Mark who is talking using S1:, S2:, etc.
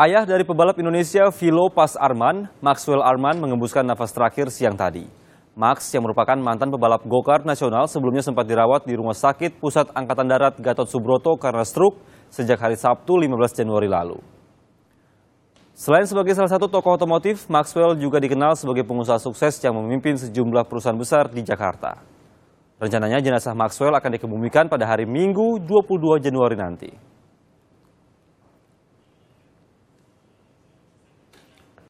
S1: Ayah dari pebalap Indonesia Vilo Pas Arman, Maxwell Arman mengembuskan nafas terakhir siang tadi. Max yang merupakan mantan pebalap go-kart nasional sebelumnya sempat dirawat di Rumah Sakit Pusat Angkatan Darat Gatot Subroto karena stroke sejak hari Sabtu 15 Januari lalu. Selain sebagai salah satu tokoh otomotif, Maxwell juga dikenal sebagai pengusaha sukses yang memimpin sejumlah perusahaan besar di Jakarta. Rencananya jenazah Maxwell akan dikebumikan pada hari Minggu 22 Januari nanti.